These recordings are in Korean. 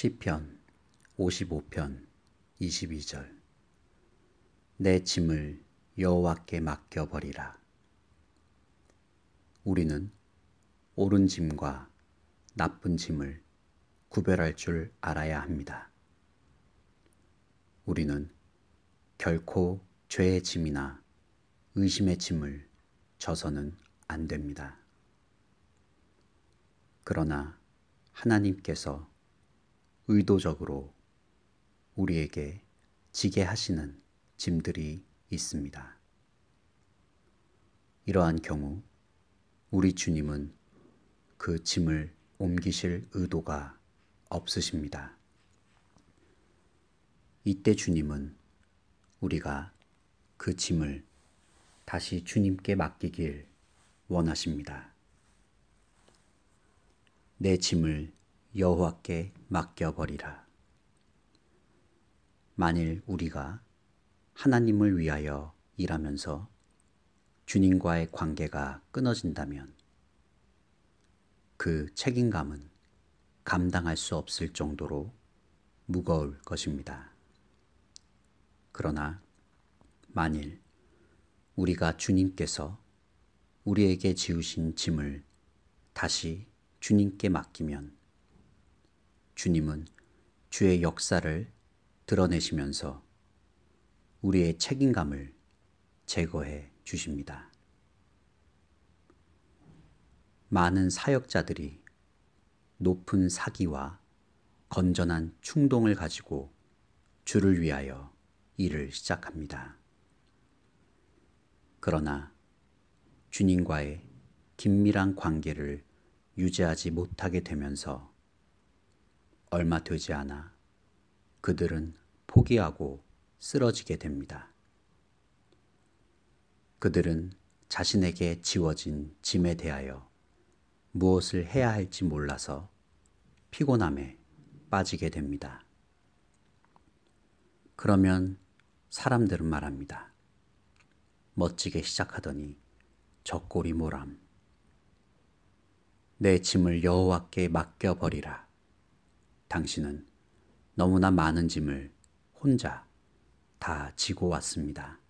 시편 55편 22절 내 짐을 여호와께 맡겨 버리라 우리는 옳은 짐과 나쁜 짐을 구별할 줄 알아야 합니다. 우리는 결코 죄의 짐이나 의심의 짐을 져서는 안 됩니다. 그러나 하나님께서 의도적으로 우리에게 지게 하시는 짐들이 있습니다. 이러한 경우 우리 주님은 그 짐을 옮기실 의도가 없으십니다. 이때 주님은 우리가 그 짐을 다시 주님께 맡기길 원하십니다. 내 짐을 여호와께 맡겨버리라. 만일 우리가 하나님을 위하여 일하면서 주님과의 관계가 끊어진다면 그 책임감은 감당할 수 없을 정도로 무거울 것입니다. 그러나 만일 우리가 주님께서 우리에게 지우신 짐을 다시 주님께 맡기면 주님은 주의 역사를 드러내시면서 우리의 책임감을 제거해 주십니다. 많은 사역자들이 높은 사기와 건전한 충동을 가지고 주를 위하여 일을 시작합니다. 그러나 주님과의 긴밀한 관계를 유지하지 못하게 되면서 얼마 되지 않아 그들은 포기하고 쓰러지게 됩니다. 그들은 자신에게 지워진 짐에 대하여 무엇을 해야 할지 몰라서 피곤함에 빠지게 됩니다. 그러면 사람들은 말합니다. 멋지게 시작하더니 적골이 모람. 내 짐을 여호와께 맡겨버리라. 당신은 너무나 많은 짐을 혼자 다 지고 왔습니다.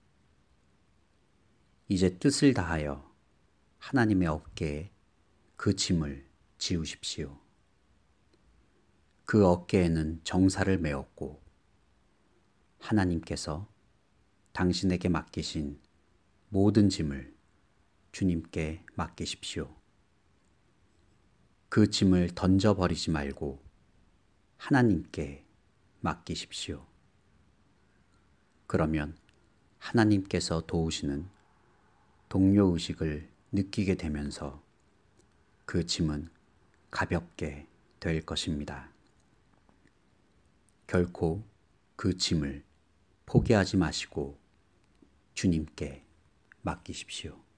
이제 뜻을 다하여 하나님의 어깨에 그 짐을 지우십시오. 그 어깨에는 정사를 메었고 하나님께서 당신에게 맡기신 모든 짐을 주님께 맡기십시오. 그 짐을 던져버리지 말고 하나님께 맡기십시오. 그러면 하나님께서 도우시는 동료 의식을 느끼게 되면서 그 짐은 가볍게 될 것입니다. 결코 그 짐을 포기하지 마시고 주님께 맡기십시오.